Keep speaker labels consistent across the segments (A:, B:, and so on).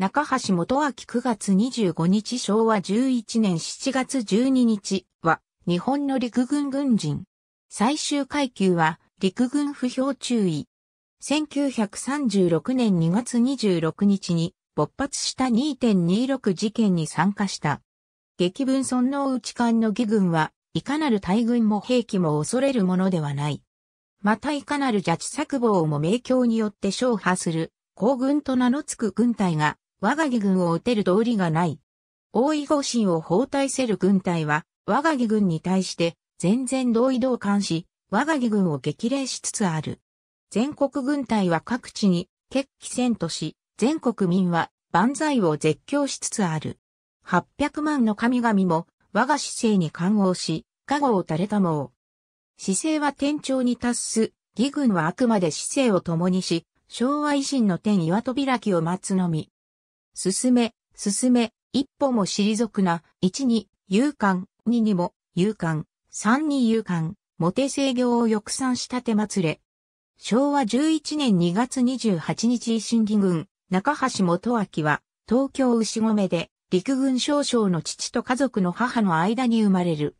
A: 中橋元明9月25日昭和11年7月12日は日本の陸軍軍人。最終階級は陸軍不評注意。1936年2月26日に勃発した2.26事件に参加した。激文尊の内艦の義軍はいかなる大軍も兵器も恐れるものではない。またいかなる邪地作防も明鏡によって勝破する、皇軍と名の付く軍隊が我が義軍を撃てる道理がない。大井方針を包帯せる軍隊は、我が義軍に対して、全然同意同感し、我が義軍を激励しつつある。全国軍隊は各地に、決起戦とし、全国民は、万歳を絶叫しつつある。八百万の神々も、我が姿勢に感応し、加護を垂れたもう。姿勢は天頂に達す、義軍はあくまで姿勢を共にし、昭和維新の天岩扉きを待つのみ。進め、進め、一歩も退くな、一に、勇敢、二にも、勇敢、三に勇敢、モテ制御を抑散したま祭れ。昭和11年2月28日維新議軍、中橋元明は、東京牛込で、陸軍少将の父と家族の母の間に生まれる。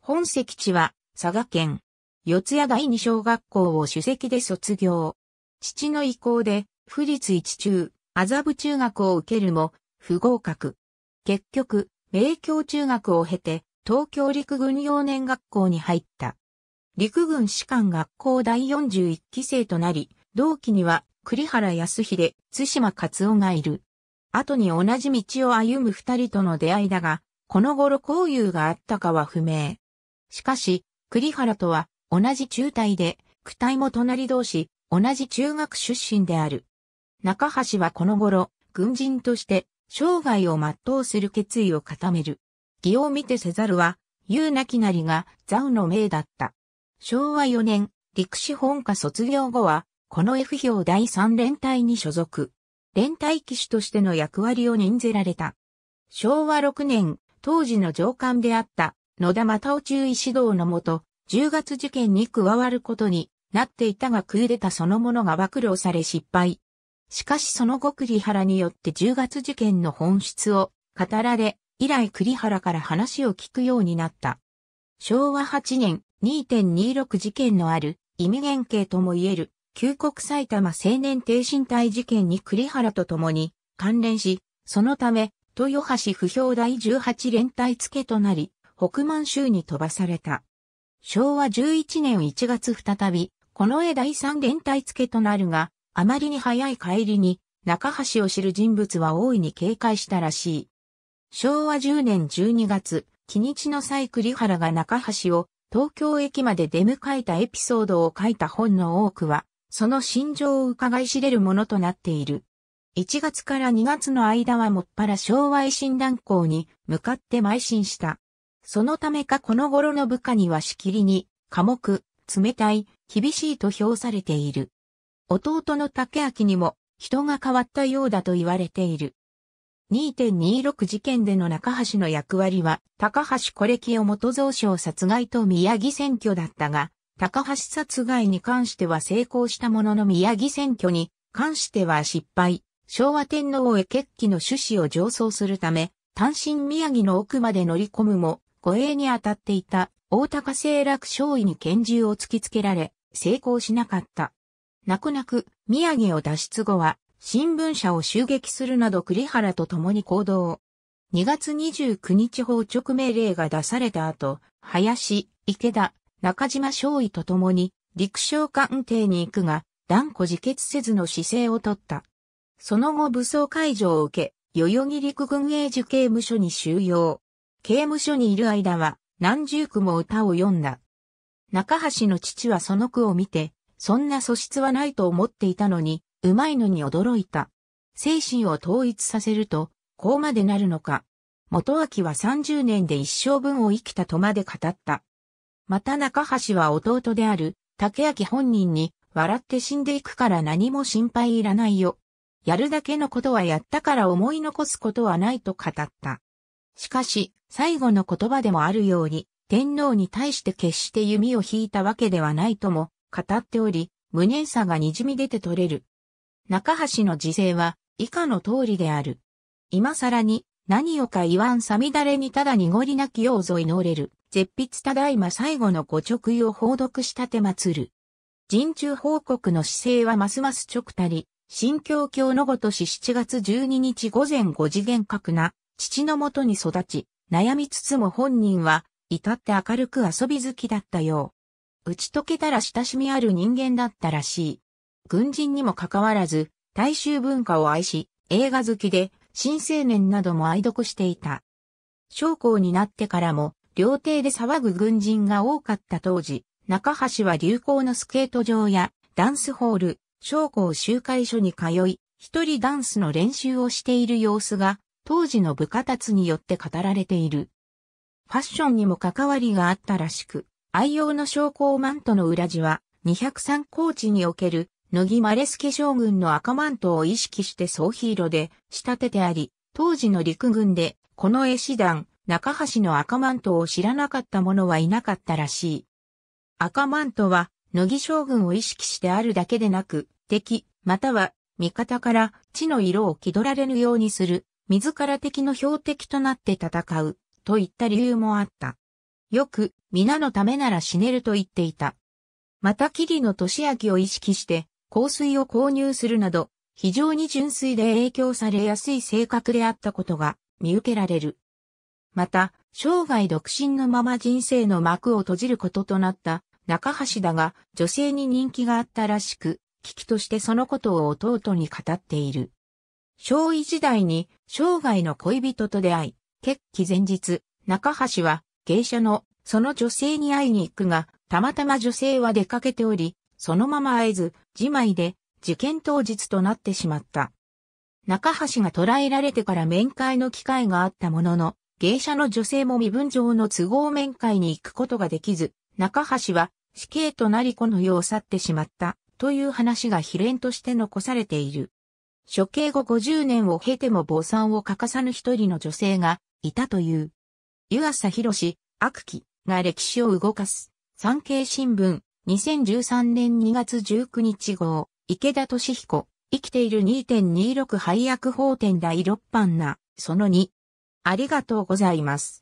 A: 本籍地は、佐賀県、四谷第二小学校を主席で卒業。父の意向で、不立一中、麻布中学を受けるも、不合格。結局、明教中学を経て、東京陸軍幼年学校に入った。陸軍士官学校第41期生となり、同期には栗原康秀、津島勝夫がいる。後に同じ道を歩む二人との出会いだが、この頃交友があったかは不明。しかし、栗原とは同じ中隊で、区隊も隣同士、同じ中学出身である。中橋はこの頃、軍人として生涯を全うする決意を固める。義を見てせざるは、言うなきなりがザウの命だった。昭和4年、陸士本科卒業後は、この F 表第3連隊に所属。連隊騎手としての役割を任ぜられた。昭和6年、当時の上官であった野田又夫中尉指導のもと、10月事件に加わることになっていたがクーデタそのものが暴露され失敗。しかしその後栗原によって10月事件の本質を語られ、以来栗原から話を聞くようになった。昭和8年2.26事件のある意味原型とも言える旧国埼玉青年低身体事件に栗原と共に関連し、そのため豊橋不評第18連帯付けとなり、北満州に飛ばされた。昭和11年1月再び、この絵第3連帯付けとなるが、あまりに早い帰りに、中橋を知る人物は大いに警戒したらしい。昭和10年12月、木日の際栗原が中橋を東京駅まで出迎えたエピソードを書いた本の多くは、その心情を伺い知れるものとなっている。1月から2月の間はもっぱら昭和維新断行に向かって邁進した。そのためかこの頃の部下にはしきりに、寡黙、冷たい、厳しいと評されている。弟の竹明にも人が変わったようだと言われている。2.26事件での中橋の役割は、高橋コレを元蔵省殺害と宮城選挙だったが、高橋殺害に関しては成功したものの宮城選挙に関しては失敗。昭和天皇へ決起の趣旨を上奏するため、単身宮城の奥まで乗り込むも、護衛に当たっていた大高清楽少尉に拳銃を突きつけられ、成功しなかった。泣く泣く、宮城を脱出後は、新聞社を襲撃するなど栗原と共に行動。2月29日法直命令が出された後、林、池田、中島少尉と共に、陸将官邸に行くが、断固自決せずの姿勢をとった。その後武装解除を受け、代々木陸軍営受刑務所に収容。刑務所にいる間は、何十句も歌を詠んだ。中橋の父はその句を見て、そんな素質はないと思っていたのに、うまいのに驚いた。精神を統一させると、こうまでなるのか。元明は30年で一生分を生きたとまで語った。また中橋は弟である、竹明本人に、笑って死んでいくから何も心配いらないよ。やるだけのことはやったから思い残すことはないと語った。しかし、最後の言葉でもあるように、天皇に対して決して弓を引いたわけではないとも語っており、無念さが滲み出て取れる。中橋の時勢は以下の通りである。今更に何をか言わんさみだれにただ濁りなきようぞ祈れる。絶筆ただいま最後のご直意を報読したてつる。人中報告の姿勢はますます直たり、新教教のごとし7月12日午前5時厳格な、父のもとに育ち、悩みつつも本人は、至って明るく遊び好きだったよう。打ち解けたら親しみある人間だったらしい。軍人にもかかわらず、大衆文化を愛し、映画好きで、新青年なども愛読していた。将校になってからも、料亭で騒ぐ軍人が多かった当時、中橋は流行のスケート場や、ダンスホール、将校集会所に通い、一人ダンスの練習をしている様子が、当時の部下たちによって語られている。ファッションにも関わりがあったらしく、愛用の将校マントの裏地は、203高地における、乃木マレスケ将軍の赤マントを意識して総ヒーローで仕立ててあり、当時の陸軍で、この絵師団、中橋の赤マントを知らなかった者はいなかったらしい。赤マントは、乃木将軍を意識してあるだけでなく、敵、または、味方から地の色を気取られぬようにする、自ら敵の標的となって戦う、といった理由もあった。よく、皆のためなら死ねると言っていた。また桐の年明を意識して、香水を購入するなど、非常に純粋で影響されやすい性格であったことが見受けられる。また、生涯独身のまま人生の幕を閉じることとなった中橋だが、女性に人気があったらしく、危機としてそのことを弟に語っている。小尉時代に生涯の恋人と出会い、決起前日、中橋は芸者のその女性に会いに行くが、たまたま女性は出かけており、そのまま会えず、自前で事件当日となってしまった。中橋が捕らえられてから面会の機会があったものの、芸者の女性も身分上の都合面会に行くことができず、中橋は死刑となりこの世を去ってしまったという話が秘伝として残されている。処刑後50年を経ても坊さんを欠かさぬ一人の女性がいたという。湯浅博士、悪鬼が歴史を動かす。産経新聞、2013年2月19日号、池田敏彦、生きている2.26配役法典第6版な、その2。ありがとうございます。